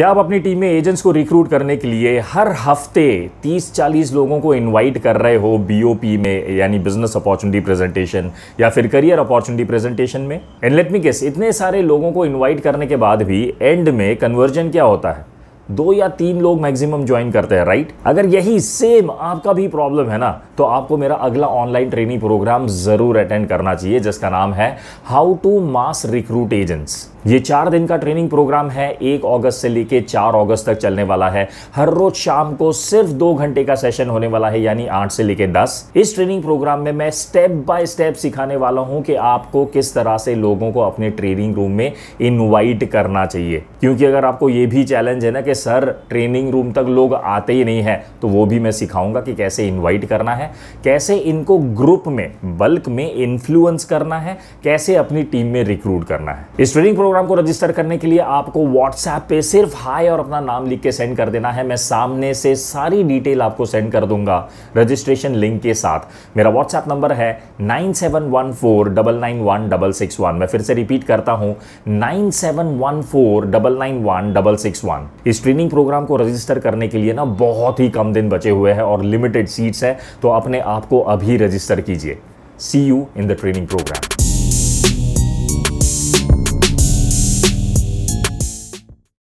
क्या आप अपनी टीम में एजेंट्स को रिक्रूट करने के लिए हर हफ्ते 30-40 लोगों को इनवाइट कर रहे हो बीओपी में यानी बिजनेस अपॉर्चुनिटी प्रेजेंटेशन या फिर करियर अपॉर्चुनिटी प्रेजेंटेशन में एंड लेट मी गेस इतने सारे लोगों को इनवाइट करने के बाद भी एंड में कन्वर्जन क्या होता है दो या तीन लोग मैक्सिमम ज्वाइन करते हैं राइट अगर यही सेम आपका भी प्रॉब्लम है ना तो आपको मेरा अगला ऑनलाइन ट्रेनिंग प्रोग्राम जरूर अटेंड करना चाहिए जिसका नाम है how to mass recruit agents ये चार दिन का ट्रेनिंग प्रोग्राम है एक अगस्त से लेके चार अगस्त तक चलने वाला है हर रोज शाम को सिर्फ दो घंटे का सेशन होने वाला है यानी आठ से लेके दस इस ट्रेनिंग प्रोग्राम में मैं स्टेप बाय स्टेप सिखाने वाला हूं कि आपको किस तरह से लोगों को अपने ट्रेनिंग रूम में इन्वाइट करना चाहिए क्योंकि अगर आपको ये भी चैलेंज है ना कि सर ट्रेनिंग रूम तक लोग आते ही नहीं है तो वो भी मैं सिखाऊंगा कि कैसे इन्वाइट करना है कैसे इनको ग्रुप में बल्क में इन्फ्लुएंस करना है कैसे अपनी टीम में रिक्रूट करना है इस ट्रेनिंग प्रोग्राम को रजिस्टर करने के लिए आपको व्हाट्सएप पे सिर्फ हाय और अपना नाम लिख के सेंड कर देना है मैं सामने से सारी डिटेल आपको सेंड कर दूंगा रजिस्ट्रेशन लिंक के साथ मेरा व्हाट्सएप नंबर है nine seven one four double nine one double six one मैं फिर से रिपीट करता हूँ nine seven one four double nine one double six one इस ट्रेनिंग प्रोग्राम को रजिस्टर करने के लिए ना बहुत ही कम दिन बचे हुए हैं और लिमिटेड सीट्स हैं तो अपने आप को अभी रजिस्टर कीजिए see you in the training programme